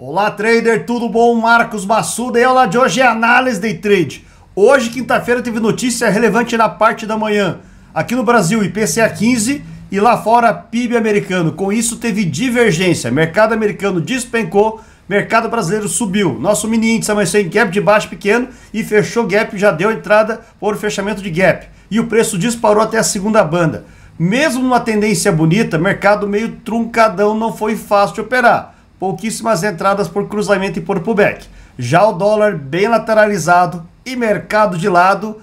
Olá, trader, tudo bom? Marcos Massuda e aula de hoje é análise de trade. Hoje, quinta-feira, teve notícia relevante na parte da manhã. Aqui no Brasil, IPCA 15 e lá fora, PIB americano. Com isso, teve divergência. Mercado americano despencou, mercado brasileiro subiu. Nosso mini índice amanheceu em gap de baixo pequeno e fechou gap, já deu entrada por fechamento de gap. E o preço disparou até a segunda banda. Mesmo numa tendência bonita, mercado meio truncadão não foi fácil de operar pouquíssimas entradas por cruzamento e por pullback. Já o dólar bem lateralizado e mercado de lado,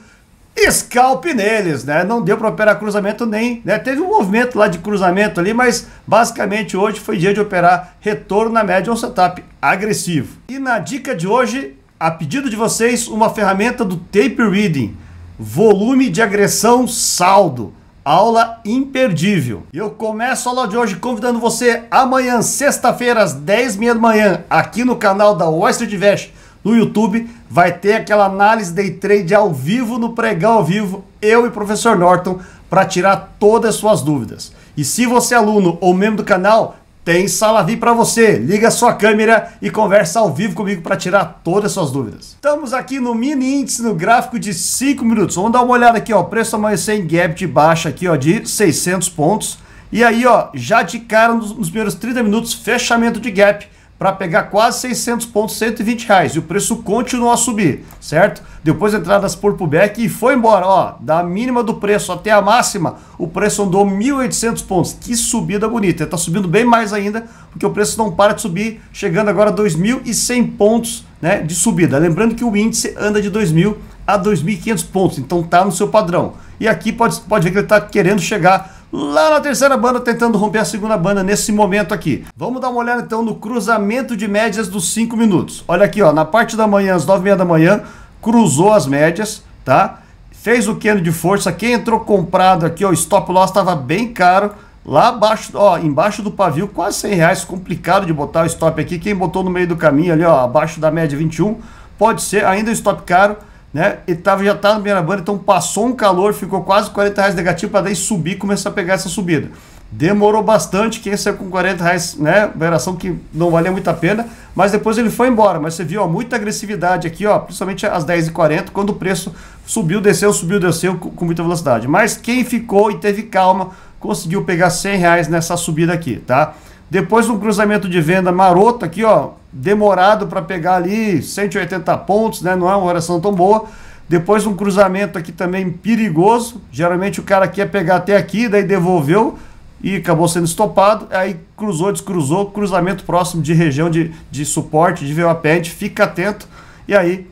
scalp neles, né? Não deu para operar cruzamento nem, né? Teve um movimento lá de cruzamento ali, mas basicamente hoje foi dia de operar retorno na média, um setup agressivo. E na dica de hoje, a pedido de vocês, uma ferramenta do Tape Reading, volume de agressão saldo aula imperdível. Eu começo a aula de hoje convidando você amanhã, sexta-feira, às 10h30 da manhã, aqui no canal da Oyster Street no YouTube, vai ter aquela análise day trade ao vivo no pregão ao vivo, eu e o professor Norton, para tirar todas as suas dúvidas. E se você é aluno ou membro do canal, tem Salavi para você. Liga sua câmera e conversa ao vivo comigo para tirar todas as suas dúvidas. Estamos aqui no mini índice no gráfico de 5 minutos. Vamos dar uma olhada aqui, ó, preço amanhecer em gap de baixa aqui, ó, de 600 pontos. E aí, ó, já de cara nos, nos primeiros 30 minutos, fechamento de gap para pegar quase 600 pontos, 120 reais. E o preço continuou a subir, certo? Depois entradas por pullback e foi embora. Ó, da mínima do preço até a máxima, o preço andou 1.800 pontos. Que subida bonita. Está subindo bem mais ainda, porque o preço não para de subir, chegando agora a 2.100 pontos né, de subida. Lembrando que o índice anda de 2.000 a 2.500 pontos, então tá no seu padrão. E aqui pode, pode ver que ele está querendo chegar lá na terceira banda, tentando romper a segunda banda nesse momento aqui. Vamos dar uma olhada então no cruzamento de médias dos 5 minutos. Olha aqui, ó, na parte da manhã, às 9h30 da manhã, cruzou as médias, tá? Fez o queno de força, quem entrou comprado aqui, ó, o stop loss estava bem caro, Lá abaixo, ó, embaixo do pavio, quase 100 reais, complicado de botar o stop aqui. Quem botou no meio do caminho ali, ó, abaixo da média 21, pode ser ainda o stop caro né? Ele tava, já bem na primeira banda, então passou um calor, ficou quase 40 reais negativo para daí subir e começar a pegar essa subida. Demorou bastante, quem saiu é com 40 reais, né? Operação que não valia muito a pena, mas depois ele foi embora. Mas você viu, ó, muita agressividade aqui, ó, principalmente às 10h40, quando o preço subiu, desceu, subiu, desceu com, com muita velocidade. Mas quem ficou e teve calma, conseguiu pegar 100 reais nessa subida aqui, tá? Depois um cruzamento de venda maroto aqui, ó, demorado para pegar ali 180 pontos, né? Não é uma oração tão boa. Depois um cruzamento aqui também perigoso. Geralmente o cara quer pegar até aqui, daí devolveu e acabou sendo estopado. Aí cruzou, descruzou, cruzamento próximo de região de, de suporte, de VWAPED. Fica atento. E aí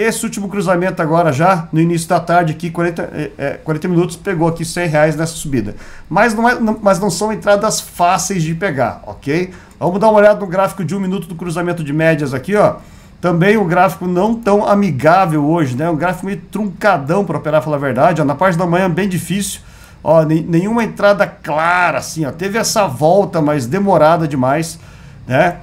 esse último cruzamento agora já, no início da tarde aqui, 40, é, 40 é, minutos, pegou aqui 100 reais nessa subida. Mas não, é, não, mas não são entradas fáceis de pegar, ok? Vamos dar uma olhada no gráfico de um minuto do cruzamento de médias aqui, ó. Também o um gráfico não tão amigável hoje, né? Um gráfico meio truncadão, para operar, falar a verdade. Ó, na parte da manhã, bem difícil. Ó, nenhuma entrada clara, assim, ó. Teve essa volta, mas demorada demais, né?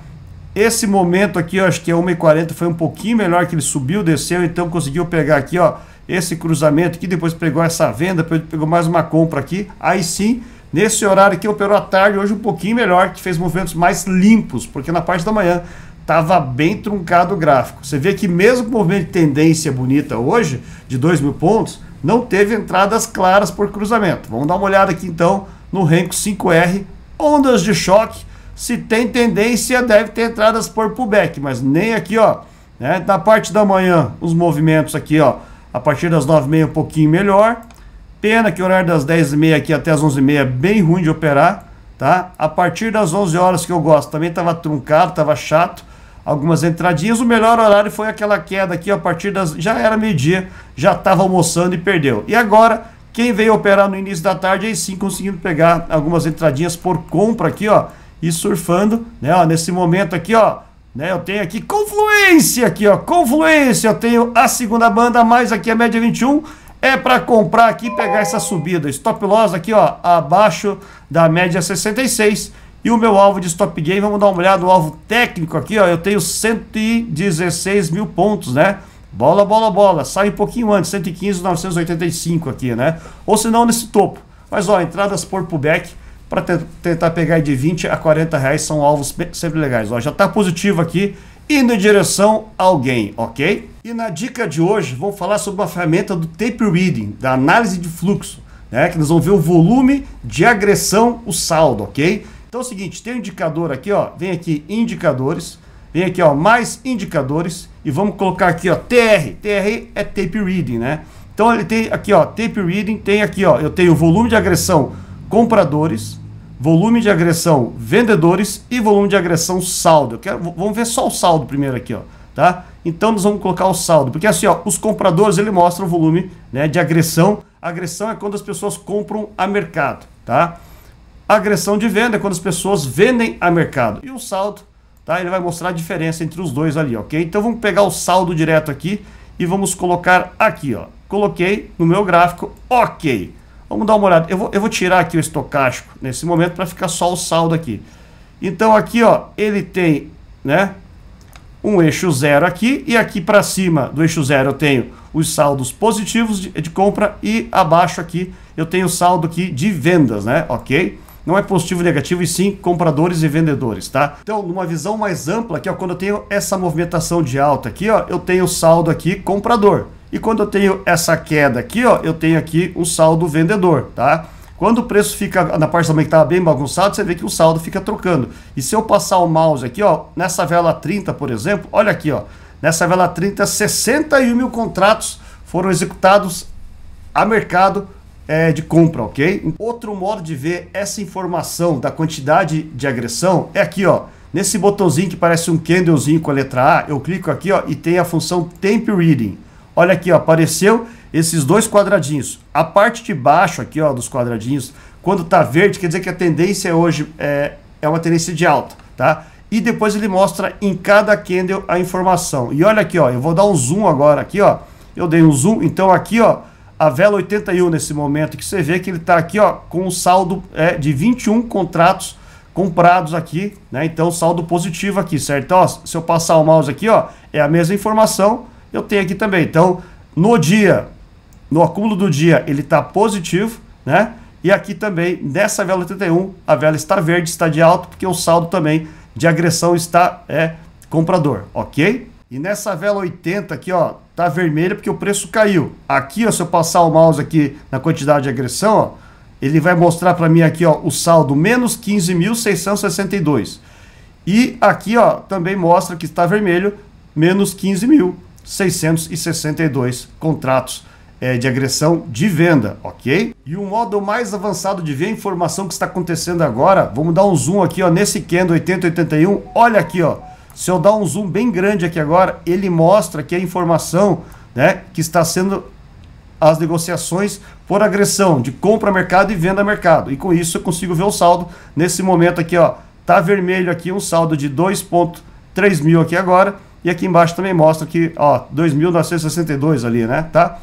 Esse momento aqui, eu acho que é 1,40, foi um pouquinho melhor que ele subiu, desceu, então conseguiu pegar aqui, ó, esse cruzamento aqui, depois pegou essa venda, pegou mais uma compra aqui, aí sim, nesse horário aqui operou à tarde, hoje um pouquinho melhor, que fez movimentos mais limpos, porque na parte da manhã estava bem truncado o gráfico. Você vê que mesmo com o movimento de tendência bonita hoje, de 2 mil pontos, não teve entradas claras por cruzamento. Vamos dar uma olhada aqui então no Renko 5R, ondas de choque, se tem tendência, deve ter entradas por pullback, mas nem aqui, ó. Né? Na parte da manhã, os movimentos aqui, ó. A partir das 9h30, um pouquinho melhor. Pena que o horário das 10h30 aqui até as 11h30 é bem ruim de operar, tá? A partir das 11 horas que eu gosto, também tava truncado, tava chato. Algumas entradinhas, o melhor horário foi aquela queda aqui, ó, a partir das... Já era meio-dia, já tava almoçando e perdeu. E agora, quem veio operar no início da tarde, aí sim conseguindo pegar algumas entradinhas por compra aqui, ó e surfando, né? Ó, nesse momento aqui, ó, né? Eu tenho aqui Confluência aqui, ó, Confluência, eu tenho a segunda banda mais aqui a média 21 é para comprar aqui e pegar essa subida. Stop loss aqui, ó, abaixo da média 66. E o meu alvo de stop gain, vamos dar uma olhada no alvo técnico aqui, ó. Eu tenho 116 mil pontos, né? Bola, bola, bola. Sai um pouquinho antes, 115.985 aqui, né? Ou se não, nesse topo. Mas, ó, entradas por pullback para tentar pegar de 20 a 40 reais, são alvos sempre legais. Ó, já está positivo aqui, indo em direção a alguém, ok? E na dica de hoje, vamos falar sobre uma ferramenta do tape reading, da análise de fluxo, né? que nós vamos ver o volume de agressão, o saldo, ok? Então é o seguinte, tem um indicador aqui, ó, vem aqui indicadores, vem aqui ó, mais indicadores e vamos colocar aqui ó, TR, TR é tape reading, né? Então ele tem aqui ó, tape reading, tem aqui ó, eu tenho o volume de agressão compradores, volume de agressão vendedores e volume de agressão saldo. Quero, vamos ver só o saldo primeiro aqui, ó, tá? Então nós vamos colocar o saldo, porque assim, ó, os compradores ele mostra o volume, né, de agressão. agressão é quando as pessoas compram a mercado, tá? agressão de venda é quando as pessoas vendem a mercado. E o saldo, tá? Ele vai mostrar a diferença entre os dois ali, OK? Então vamos pegar o saldo direto aqui e vamos colocar aqui, ó. Coloquei no meu gráfico, OK. Vamos dar uma olhada. Eu vou, eu vou tirar aqui o estocástico nesse momento para ficar só o saldo aqui. Então aqui, ó, ele tem, né, um eixo zero aqui e aqui para cima do eixo zero eu tenho os saldos positivos de, de, compra e abaixo aqui eu tenho o saldo aqui de vendas, né? OK? Não é positivo e negativo, e sim compradores e vendedores, tá? Então, numa visão mais ampla aqui, ó, quando eu tenho essa movimentação de alta aqui, ó, eu tenho o saldo aqui comprador. E quando eu tenho essa queda aqui, ó, eu tenho aqui o saldo vendedor, tá? Quando o preço fica na parte também que estava tá bem bagunçado, você vê que o saldo fica trocando. E se eu passar o mouse aqui, ó, nessa vela 30, por exemplo, olha aqui, ó, nessa vela 30, 61 mil contratos foram executados a mercado é, de compra, ok? Outro modo de ver essa informação da quantidade de agressão é aqui, ó, nesse botãozinho que parece um candlezinho com a letra A, eu clico aqui, ó, e tem a função Temp Reading. Olha aqui, ó, apareceu esses dois quadradinhos. A parte de baixo aqui, ó, dos quadradinhos, quando tá verde, quer dizer que a tendência hoje é, é uma tendência de alta, tá? E depois ele mostra em cada candle a informação. E olha aqui, ó, eu vou dar um zoom agora aqui, ó. Eu dei um zoom, então aqui, ó, a vela 81 nesse momento, que você vê que ele tá aqui, ó, com um saldo é, de 21 contratos comprados aqui, né? Então, saldo positivo aqui, certo? Então, ó, se eu passar o mouse aqui, ó, é a mesma informação, eu tenho aqui também. Então, no dia, no acúmulo do dia, ele está positivo, né? E aqui também, nessa vela 81, a vela está verde, está de alto, porque o saldo também de agressão está é comprador, ok? E nessa vela 80 aqui, ó, tá vermelha porque o preço caiu. Aqui, ó, se eu passar o mouse aqui na quantidade de agressão, ó, ele vai mostrar para mim aqui, ó, o saldo menos 15.662. E aqui, ó, também mostra que está vermelho, menos 15 mil. 662 contratos é, de agressão de venda, ok? E um modo mais avançado de ver a informação que está acontecendo agora, vamos dar um zoom aqui ó, nesse Kendo 8081, olha aqui ó, se eu dar um zoom bem grande aqui agora, ele mostra que a informação né, que está sendo as negociações por agressão de compra mercado e venda mercado. E com isso eu consigo ver o saldo nesse momento aqui, ó, tá vermelho aqui um saldo de 2.3 mil aqui agora e aqui embaixo também mostra que, ó, 2.962 ali, né? Tá?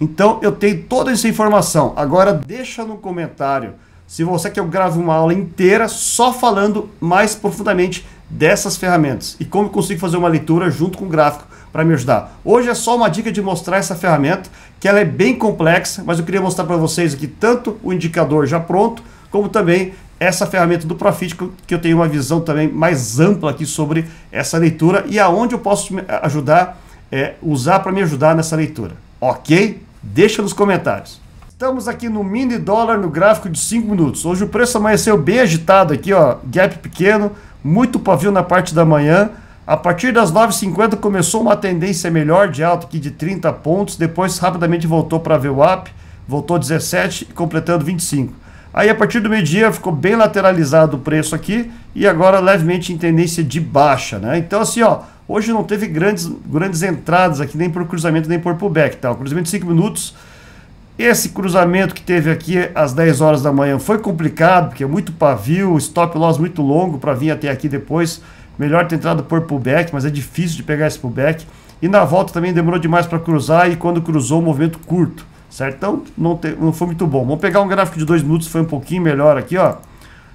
Então eu tenho toda essa informação. Agora deixa no comentário se você quer que eu grave uma aula inteira só falando mais profundamente dessas ferramentas e como eu consigo fazer uma leitura junto com o gráfico para me ajudar. Hoje é só uma dica de mostrar essa ferramenta, que ela é bem complexa, mas eu queria mostrar para vocês aqui tanto o indicador já pronto, como também essa ferramenta do Profit, que eu tenho uma visão também mais ampla aqui sobre essa leitura e aonde eu posso ajudar, é, usar para me ajudar nessa leitura. Ok? Deixa nos comentários. Estamos aqui no mini dólar no gráfico de 5 minutos. Hoje o preço amanheceu bem agitado aqui, ó, gap pequeno, muito pavio na parte da manhã. A partir das 9h50 começou uma tendência melhor de alta aqui de 30 pontos, depois rapidamente voltou para ver o up, voltou 17 completando 25. Aí a partir do meio-dia ficou bem lateralizado o preço aqui e agora levemente em tendência de baixa, né? Então assim, ó, hoje não teve grandes, grandes entradas aqui nem por cruzamento nem por pullback, tá? O cruzamento de 5 minutos, esse cruzamento que teve aqui às 10 horas da manhã foi complicado, porque é muito pavio, stop loss muito longo para vir até aqui depois. Melhor ter entrado por pullback, mas é difícil de pegar esse pullback. E na volta também demorou demais para cruzar e quando cruzou, movimento curto certo? Então não, te, não foi muito bom. Vamos pegar um gráfico de 2 minutos, foi um pouquinho melhor aqui, ó.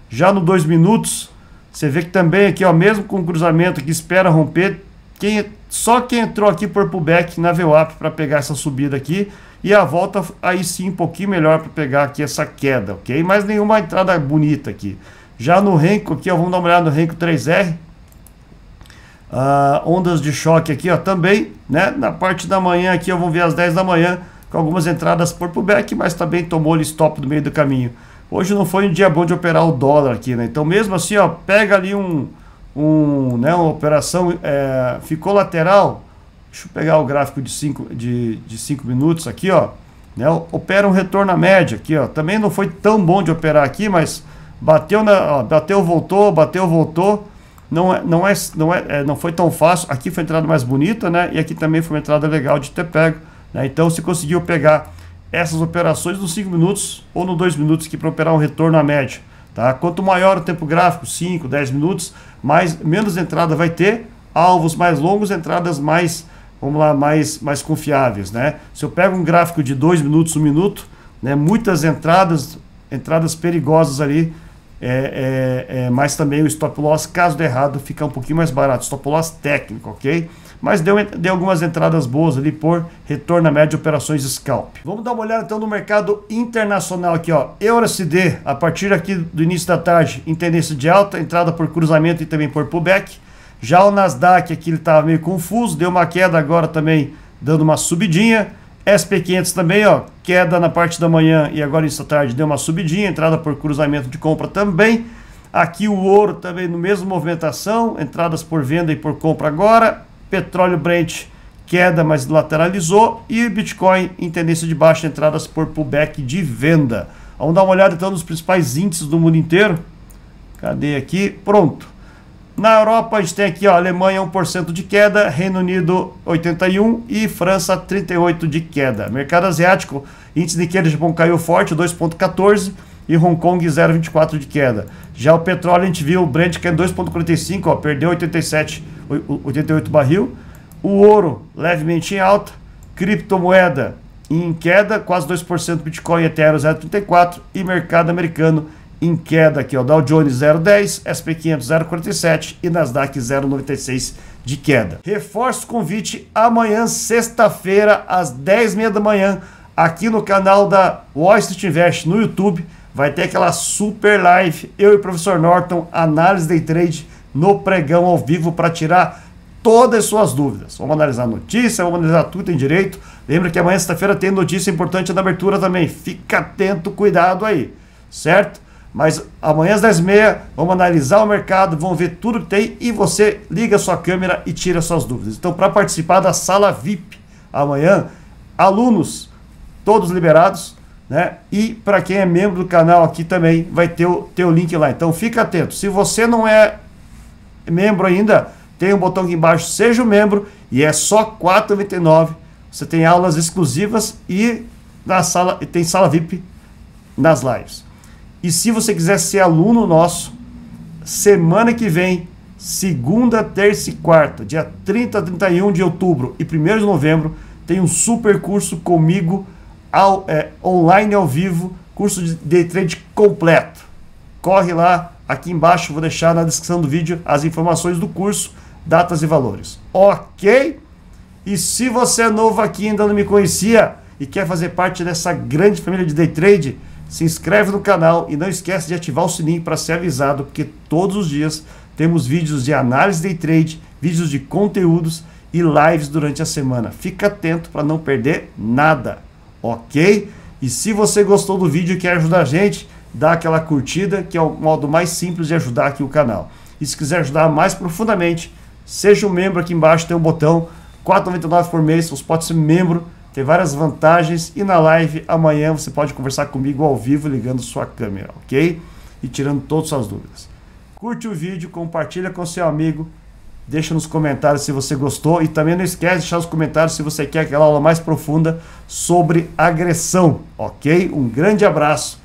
Já no 2 minutos, você vê que também aqui, ó, mesmo com o cruzamento que espera romper, quem, só quem entrou aqui por pullback na VWAP para pegar essa subida aqui e a volta aí sim um pouquinho melhor para pegar aqui essa queda, ok? Mas nenhuma entrada bonita aqui. Já no Renko aqui, ó, vamos dar uma olhada no Renko 3R. Uh, ah, ondas de choque aqui, ó, também, né? Na parte da manhã aqui, eu vamos ver às 10 da manhã com algumas entradas por pullback, mas também tomou o stop no meio do caminho. Hoje não foi um dia bom de operar o dólar aqui, né? Então mesmo assim, ó, pega ali um, um né, uma operação, é, ficou lateral, deixa eu pegar o gráfico de 5 de, de cinco minutos aqui, ó, né, opera um retorno à média aqui, ó, também não foi tão bom de operar aqui, mas bateu, na, ó, bateu, voltou, bateu, voltou, não é, não é, não é, é não foi tão fácil. Aqui foi entrada mais bonita, né? E aqui também foi uma entrada legal de ter pego. Né? Então, se conseguiu pegar essas operações nos 5 minutos ou nos 2 minutos que para operar um retorno à média. Tá? Quanto maior o tempo gráfico, 5, 10 minutos, mais, menos entrada vai ter, alvos mais longos, entradas mais, vamos lá, mais, mais confiáveis. Né? Se eu pego um gráfico de 2 minutos, 1 um minuto, né, muitas entradas, entradas perigosas ali, é, é, é, mas também o stop loss, caso der errado, fica um pouquinho mais barato. Stop loss técnico, ok? mas deu, deu algumas entradas boas ali por retorno à média operações scalp. Vamos dar uma olhada então no mercado internacional aqui, ó. EURSD, a partir aqui do início da tarde, em tendência de alta, entrada por cruzamento e também por pullback. Já o Nasdaq aqui ele estava tá meio confuso, deu uma queda agora também, dando uma subidinha. SP500 também, ó, queda na parte da manhã e agora esta tarde deu uma subidinha, entrada por cruzamento de compra também. Aqui o ouro também no mesmo movimentação, entradas por venda e por compra agora petróleo Brent queda, mas lateralizou, e Bitcoin em tendência de baixa, entradas por pullback de venda. Vamos dar uma olhada então nos principais índices do mundo inteiro. Cadê aqui? Pronto. Na Europa a gente tem aqui, ó, Alemanha 1% de queda, Reino Unido 81 e França 38 de queda. Mercado asiático, índice de queda de Japão caiu forte, 2.14 e Hong Kong 0.24 de queda. Já o petróleo a gente viu, o Brent caiu 2.45, perdeu 87 88 barril. O ouro levemente em alta. Criptomoeda em queda, quase 2%. Bitcoin e Ethereum 0,34%. E mercado americano em queda aqui. Ó, Dow Jones 0,10%, SP500 0,47% e Nasdaq 0,96% de queda. Reforço o convite amanhã, sexta-feira, às 10h30 da manhã, aqui no canal da Wall Street Invest no YouTube. Vai ter aquela super live, eu e o professor Norton, análise day trade no pregão ao vivo para tirar todas as suas dúvidas. Vamos analisar notícia, vamos analisar tudo em direito. Lembra que amanhã, sexta-feira, tem notícia importante na abertura também. Fica atento, cuidado aí, certo? Mas amanhã às 10h30, vamos analisar o mercado, vamos ver tudo que tem e você liga sua câmera e tira suas dúvidas. Então, para participar da sala VIP amanhã, alunos, todos liberados, né? E para quem é membro do canal aqui também vai ter o teu link lá. Então fica atento. Se você não é membro ainda, tem um botão aqui embaixo, seja um membro, e é só R$ 4,99. Você tem aulas exclusivas e na sala e tem sala VIP nas lives. E se você quiser ser aluno nosso, semana que vem, segunda, terça e quarta, dia 30, 31 de outubro e 1 de novembro, tem um super curso comigo ao, é, online ao vivo, curso de day trade completo. Corre lá, Aqui embaixo vou deixar na descrição do vídeo as informações do curso, datas e valores. Ok? E se você é novo aqui e ainda não me conhecia e quer fazer parte dessa grande família de day trade, se inscreve no canal e não esquece de ativar o sininho para ser avisado, porque todos os dias temos vídeos de análise day trade, vídeos de conteúdos e lives durante a semana. Fica atento para não perder nada, ok? E se você gostou do vídeo e quer ajudar a gente, dá aquela curtida, que é o modo mais simples de ajudar aqui o canal. E se quiser ajudar mais profundamente, seja um membro aqui embaixo, tem um botão, R$ 4,99 por mês, você pode ser membro, tem várias vantagens. E na live amanhã você pode conversar comigo ao vivo, ligando sua câmera, ok? E tirando todas as dúvidas. Curte o vídeo, compartilha com seu amigo, deixa nos comentários se você gostou e também não esquece de deixar nos comentários se você quer aquela aula mais profunda sobre agressão, ok? Um grande abraço